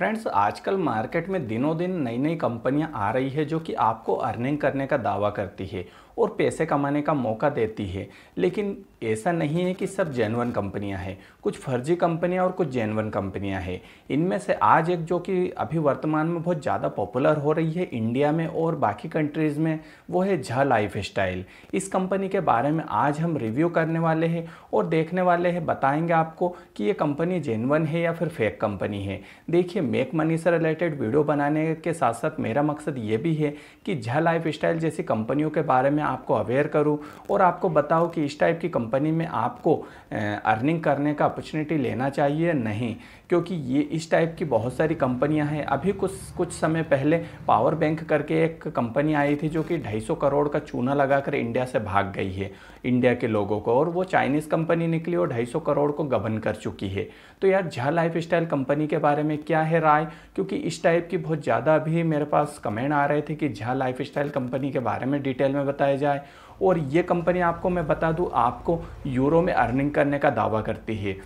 friends आजकल market में दिनों दिन नई नई कंपनियां आ रही है जो कि आपको अर्निंग करने का दावा करती है और पैसे कमाने का मौका देती है लेकिन ऐसा नहीं है कि सब जेनवन कंपनियां हैं कुछ फर्जी कंपनियां और कुछ जेनवन कंपनियां हैं इनमें से आज एक जो कि अभी वर्तमान में बहुत ज़्यादा पॉपुलर हो रही है इंडिया में और बाकी कंट्रीज़ में वो है झा लाइफ स्टाइल इस कंपनी के बारे में आज हम रिव्यू करने वाले हैं और देखने वाले हैं बताएंगे आपको कि ये कंपनी जेनवन है या फिर फेक कंपनी है देखिए मेक मनी से रिलेटेड वीडियो बनाने के साथ साथ मेरा मकसद ये भी है कि झा लाइफ स्टाइल जैसी कंपनियों के बारे में आपको अवेयर करूँ और आपको बताओ कि इस टाइप की कंपनी कंपनी में आपको अर्निंग करने का अपॉर्चुनिटी लेना चाहिए नहीं क्योंकि ये इस टाइप की बहुत सारी कंपनियां हैं अभी कुछ कुछ समय पहले पावर बैंक करके एक कंपनी आई थी जो कि 250 करोड़ का चूना लगाकर इंडिया से भाग गई है इंडिया के लोगों को और वो चाइनीज़ कंपनी निकली और 250 करोड़ को गबन कर चुकी है तो यार झा लाइफ स्टाइल कंपनी के बारे में क्या है राय क्योंकि इस टाइप की बहुत ज़्यादा अभी मेरे पास कमेंट आ रहे थे कि झा लाइफ स्टाइल कंपनी के बारे में डिटेल में बताया जाए और ये कंपनी आपको मैं बता दूँ आपको यूरो में अर्निंग करने का दावा करती है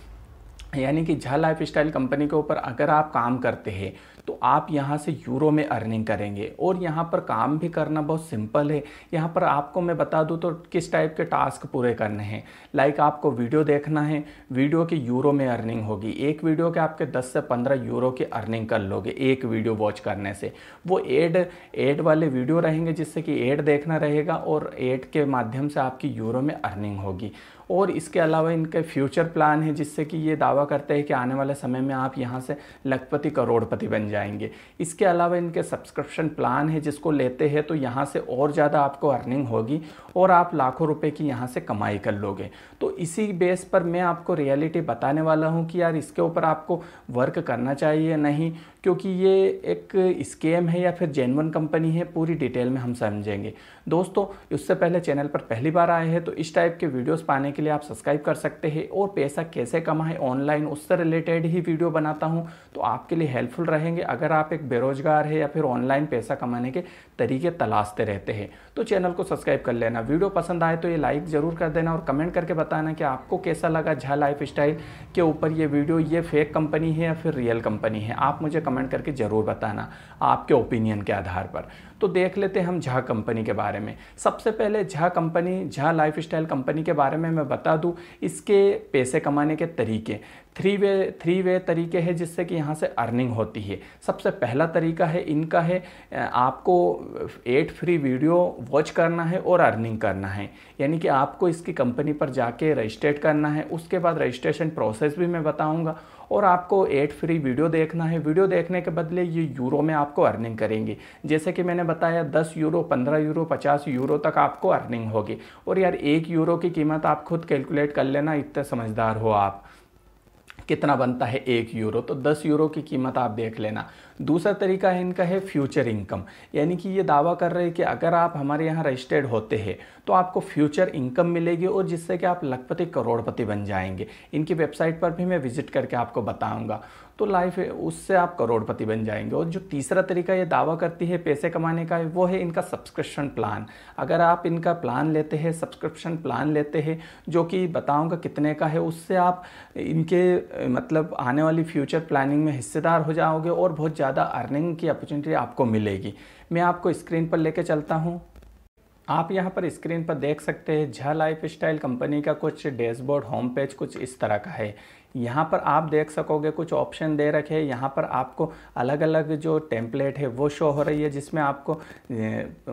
यानी कि झा लाइफ स्टाइल कंपनी के ऊपर अगर आप काम करते हैं तो आप यहाँ से यूरो में अर्निंग करेंगे और यहाँ पर काम भी करना बहुत सिंपल है यहाँ पर आपको मैं बता दूँ तो किस टाइप के टास्क पूरे करने हैं लाइक आपको वीडियो देखना है वीडियो की यूरो में अर्निंग होगी एक वीडियो के आपके 10 से 15 यूरो की अर्निंग कर लोगे एक वीडियो वॉच करने से वो एड एड वाले वीडियो रहेंगे जिससे कि एड देखना रहेगा और एड के माध्यम से आपकी यूरो में अर्निंग होगी और इसके अलावा इनके फ्यूचर प्लान है जिससे कि ये दावा करते हैं कि आने वाले समय में आप यहाँ से लखपति करोड़पति बन जाएंगे इसके अलावा इनके सब्सक्रिप्शन प्लान है जिसको लेते हैं तो यहाँ से और ज़्यादा आपको अर्निंग होगी और आप लाखों रुपए की यहाँ से कमाई कर लोगे तो इसी बेस पर मैं आपको रियलिटी बताने वाला हूँ कि यार इसके ऊपर आपको वर्क करना चाहिए नहीं क्योंकि ये एक स्केम है या फिर जेनवन कंपनी है पूरी डिटेल में हम समझेंगे दोस्तों उससे पहले चैनल पर पहली बार आए हैं तो इस टाइप के वीडियोस पाने के लिए आप सब्सक्राइब कर सकते हैं और पैसा कैसे कमाएं ऑनलाइन उससे रिलेटेड ही वीडियो बनाता हूँ तो आपके लिए हेल्पफुल रहेंगे अगर आप एक बेरोजगार है या फिर ऑनलाइन पैसा कमाने के तरीके तलाशते रहते हैं तो चैनल को सब्सक्राइब कर लेना वीडियो पसंद आए तो ये लाइक ज़रूर कर देना और कमेंट करके बताना कि आपको कैसा लगा झा लाइफ के ऊपर ये वीडियो ये फेक कंपनी है या फिर रियल कंपनी है आप मुझे कमेंट करके ज़रूर बताना आपके ओपिनियन के आधार पर तो देख लेते हैं हम झा कंपनी के बारे में सबसे पहले Jha company Jha lifestyle company के बारे में मैं बता दूँ इसके पैसे कमाने के तरीके थ्री वे थ्री वे तरीके हैं जिससे कि यहाँ से अर्निंग होती है सबसे पहला तरीका है इनका है आपको एट फ्री वीडियो वॉच करना है और अर्निंग करना है यानी कि आपको इसकी कंपनी पर जाके रजिस्ट्रेट करना है उसके बाद रजिस्ट्रेशन प्रोसेस भी मैं बताऊँगा और आपको एड फ्री वीडियो देखना है वीडियो देखने के बदले ये यूरो में आपको अर्निंग करेंगे जैसे कि मैंने बताया दस यूरो पंद्रह यूरो पचास यूरो तक आपको अर्निंग होगी और यार एक यूरो की कीमत आप खुद कैलकुलेट कर लेना इतने समझदार हो आप कितना बनता है एक यूरो तो दस यूरो की कीमत आप देख लेना दूसरा तरीका है इनका है फ्यूचर इनकम यानी कि ये दावा कर रहे हैं कि अगर आप हमारे यहाँ रजिस्टर्ड होते हैं तो आपको फ्यूचर इनकम मिलेगी और जिससे कि आप लखपति करोड़पति बन जाएंगे इनकी वेबसाइट पर भी मैं विजिट करके आपको बताऊँगा तो लाइफ उससे आप करोड़पति बन जाएंगे और जो तीसरा तरीका ये दावा करती है पैसे कमाने का वो है इनका सब्सक्रिप्शन प्लान अगर आप इनका प्लान लेते हैं सब्सक्रिप्शन प्लान लेते हैं जो कि बताऊँगा कितने का है उससे आप इनके मतलब आने वाली फ्यूचर प्लानिंग में हिस्सेदार हो जाओगे और बहुत ज़्यादा अर्निंग की अपॉर्चुनिटी आपको मिलेगी मैं आपको स्क्रीन पर लेके चलता हूँ आप यहाँ पर स्क्रीन पर देख सकते हैं झा लाइफ स्टाइल कंपनी का कुछ डैशबोर्ड होम पेज कुछ इस तरह का है यहाँ पर आप देख सकोगे कुछ ऑप्शन दे रखे हैं यहाँ पर आपको अलग अलग जो टेम्पलेट है वो शो हो रही है जिसमें आपको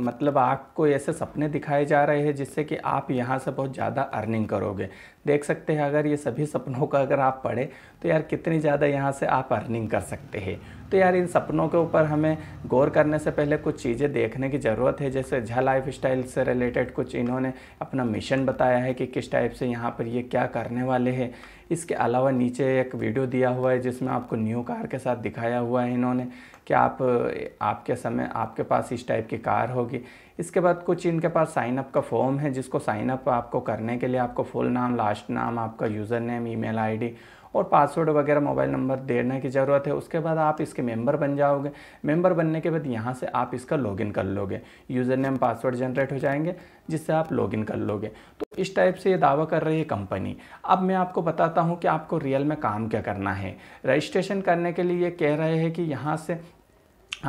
मतलब आपको ऐसे सपने दिखाए जा रहे हैं जिससे कि आप यहाँ से बहुत ज़्यादा अर्निंग करोगे देख सकते हैं अगर ये सभी सपनों का अगर आप पढ़े तो यार कितनी ज़्यादा यहाँ से आप अर्निंग कर सकते हैं तो यार इन सपनों के ऊपर हमें गौर करने से पहले कुछ चीज़ें देखने की ज़रूरत है जैसे झा लाइफ स्टाइल से रिलेटेड कुछ इन्होंने अपना मिशन बताया है कि किस टाइप से यहाँ पर ये क्या करने वाले हैं इसके अलावा नीचे एक वीडियो दिया हुआ है जिसमें आपको न्यू कार के साथ दिखाया हुआ है इन्होंने कि आप आपके समय आपके पास इस टाइप की कार होगी इसके बाद कुछ इनके पास साइन अप का फॉर्म है जिसको साइन अप आपको करने के लिए आपको फुल नाम लास्ट नाम आपका यूज़र नेम ईमेल आईडी और पासवर्ड वगैरह मोबाइल नंबर देने की ज़रूरत है उसके बाद आप इसके मेंबर बन जाओगे मेम्बर बनने के बाद यहाँ से आप इसका लॉगिन कर लोगे यूज़र नेम पासवर्ड जनरेट हो जाएंगे जिससे आप लॉगिन कर लोगे तो इस टाइप से ये दावा कर रही है कंपनी अब मैं आपको बताता हूँ कि आपको रियल में काम क्या करना है रजिस्ट्रेशन करने के लिए कह रहे हैं कि यहाँ से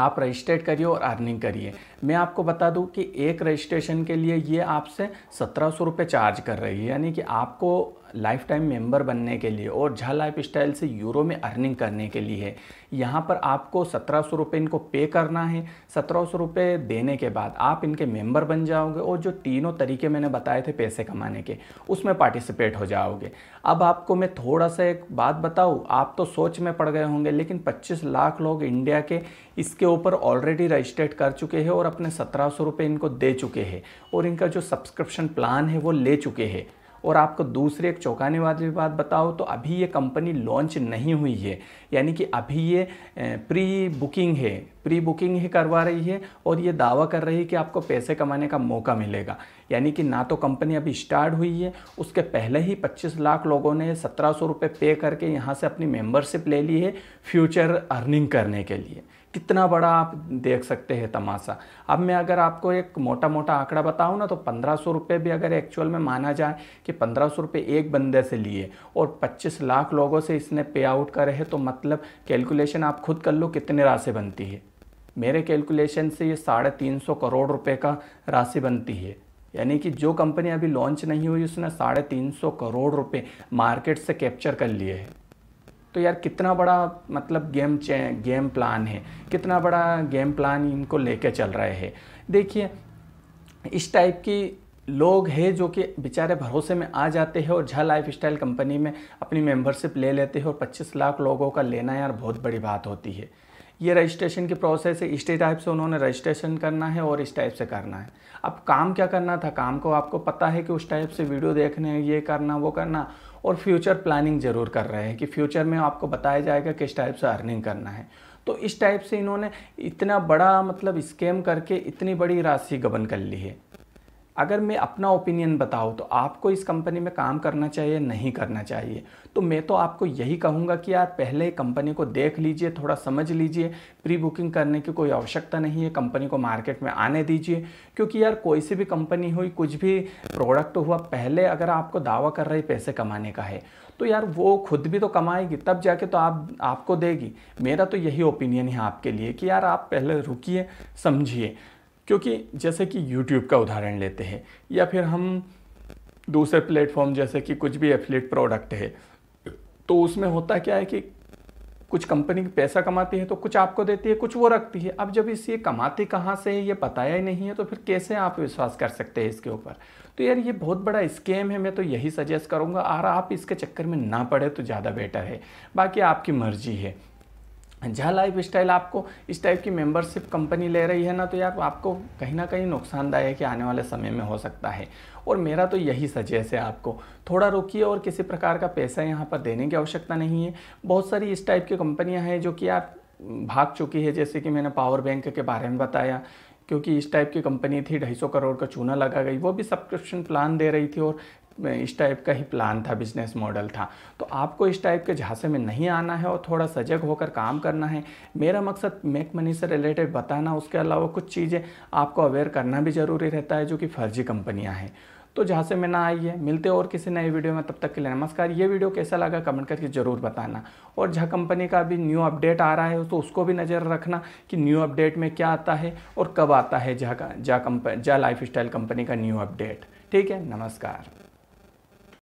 आप रजिस्ट्रेट करिए और अर्निंग करिए मैं आपको बता दूं कि एक रजिस्ट्रेशन के लिए ये आपसे सत्रह सौ रुपये चार्ज कर रही है यानी कि आपको लाइफ टाइम मेम्बर बनने के लिए और झा लाइफ स्टाइल से यूरो में अर्निंग करने के लिए है यहाँ पर आपको सत्रह सौ रुपये इनको पे करना है सत्रह सौ रुपये देने के बाद आप इनके मेंबर बन जाओगे और जो तीनों तरीके मैंने बताए थे पैसे कमाने के उसमें पार्टिसिपेट हो जाओगे अब आपको मैं थोड़ा सा एक बात बताऊँ आप तो सोच में पड़ गए होंगे लेकिन पच्चीस लाख लोग इंडिया के इसके ऊपर ऑलरेडी रजिस्टर्ड कर चुके हैं और अपने सत्रह सौ इनको दे चुके हैं और इनका जो सब्सक्रिप्शन प्लान है वो ले चुके हैं और आपको दूसरी एक चौंकाने वाली बात बताओ तो अभी ये कंपनी लॉन्च नहीं हुई है यानी कि अभी ये प्री बुकिंग है प्री बुकिंग ही करवा रही है और ये दावा कर रही है कि आपको पैसे कमाने का मौका मिलेगा यानी कि ना तो कंपनी अभी स्टार्ट हुई है उसके पहले ही 25 लाख लोगों ने सत्रह सौ पे करके यहाँ से अपनी मेंबरशिप ले ली है फ्यूचर अर्निंग करने के लिए कितना बड़ा आप देख सकते हैं तमाशा अब मैं अगर आपको एक मोटा मोटा आंकड़ा बताऊं ना तो पंद्रह सौ रुपये भी अगर एक्चुअल में माना जाए कि पंद्रह सौ रुपये एक बंदे से लिए और पच्चीस लाख लोगों से इसने पे आउट करे है तो मतलब कैलकुलेशन आप खुद कर लो कितने राशि बनती है मेरे कैलकुलेशन से ये साढ़े तीन सौ करोड़ रुपये का राशि बनती है यानी कि जो कंपनी अभी लॉन्च नहीं हुई उसने साढ़े तीन सौ करोड़ रुपये मार्केट से कैप्चर कर लिए हैं तो यार कितना बड़ा मतलब गेम गेम प्लान है कितना बड़ा गेम प्लान इनको लेके चल रहे हैं देखिए इस टाइप की लोग हैं जो कि बेचारे भरोसे में आ जाते हैं और झा लाइफ स्टाइल कंपनी में अपनी मेंबरशिप ले लेते हैं और 25 लाख लोगों का लेना यार बहुत बड़ी बात होती है ये रजिस्ट्रेशन की प्रोसेस है इसी टाइप से उन्होंने रजिस्ट्रेशन करना है और इस टाइप से करना है अब काम क्या करना था काम को आपको पता है कि उस टाइप से वीडियो देखने ये करना वो करना और फ्यूचर प्लानिंग ज़रूर कर रहे हैं कि फ्यूचर में आपको बताया जाएगा किस टाइप से अर्निंग करना है तो इस टाइप से इन्होंने इतना बड़ा मतलब स्कैम करके इतनी बड़ी राशि गबन कर ली है अगर मैं अपना ओपिनियन बताऊँ तो आपको इस कंपनी में काम करना चाहिए नहीं करना चाहिए तो मैं तो आपको यही कहूँगा कि यार पहले कंपनी को देख लीजिए थोड़ा समझ लीजिए प्री बुकिंग करने की कोई आवश्यकता नहीं है कंपनी को मार्केट में आने दीजिए क्योंकि यार कोई सी भी कंपनी हुई कुछ भी प्रोडक्ट तो हुआ पहले अगर आपको दावा कर रही पैसे कमाने का है तो यार वो खुद भी तो कमाएगी तब जाके तो आप आपको देगी मेरा तो यही ओपिनियन है आपके लिए कि यार आप पहले रुकिए समझिए क्योंकि जैसे कि YouTube का उदाहरण लेते हैं या फिर हम दूसरे प्लेटफॉर्म जैसे कि कुछ भी एफिलेट प्रोडक्ट है तो उसमें होता क्या है कि कुछ कंपनी पैसा कमाती है तो कुछ आपको देती है कुछ वो रखती है अब जब इस ये कमाती कहाँ से है ये बताया ही नहीं है तो फिर कैसे आप विश्वास कर सकते हैं इसके ऊपर तो यार ये बहुत बड़ा स्कैम है मैं तो यही सजेस्ट करूँगा और आप इसके चक्कर में ना पड़े तो ज़्यादा बेटर है बाकी आपकी मर्जी है जहाँ लाइफ स्टाइल आपको इस टाइप की मेंबरशिप कंपनी ले रही है ना तो यार आपको कहीं ना कहीं नुकसानदायक आने वाले समय में हो सकता है और मेरा तो यही सजेस है आपको थोड़ा रोकिए और किसी प्रकार का पैसा यहाँ पर देने की आवश्यकता नहीं है बहुत सारी इस टाइप की कंपनियाँ हैं जो कि आप भाग चुकी है जैसे कि मैंने पावर बैंक के बारे में बताया क्योंकि इस टाइप की कंपनी थी ढाई सौ करोड़ का चूना लगा गई वो भी सब्सक्रिप्शन प्लान दे रही थी और इस टाइप का ही प्लान था बिजनेस मॉडल था तो आपको इस टाइप के झांसे में नहीं आना है और थोड़ा सजग होकर काम करना है मेरा मकसद मेक मनी से रिलेटेड बताना उसके अलावा कुछ चीज़ें आपको अवेयर करना भी ज़रूरी रहता है जो कि फर्जी कंपनियाँ हैं तो जहाँ से ना आइए मिलते और किसी नए वीडियो में तब तक के लिए नमस्कार ये वीडियो कैसा लगा कमेंट करके ज़रूर बताना और जहाँ कंपनी का अभी न्यू अपडेट आ रहा है तो उसको भी नज़र रखना कि न्यू अपडेट में क्या आता है और कब आता है जहाँ का जहाँ कंपनी जहाँ लाइफ स्टाइल कंपनी का न्यू अपडेट ठीक है नमस्कार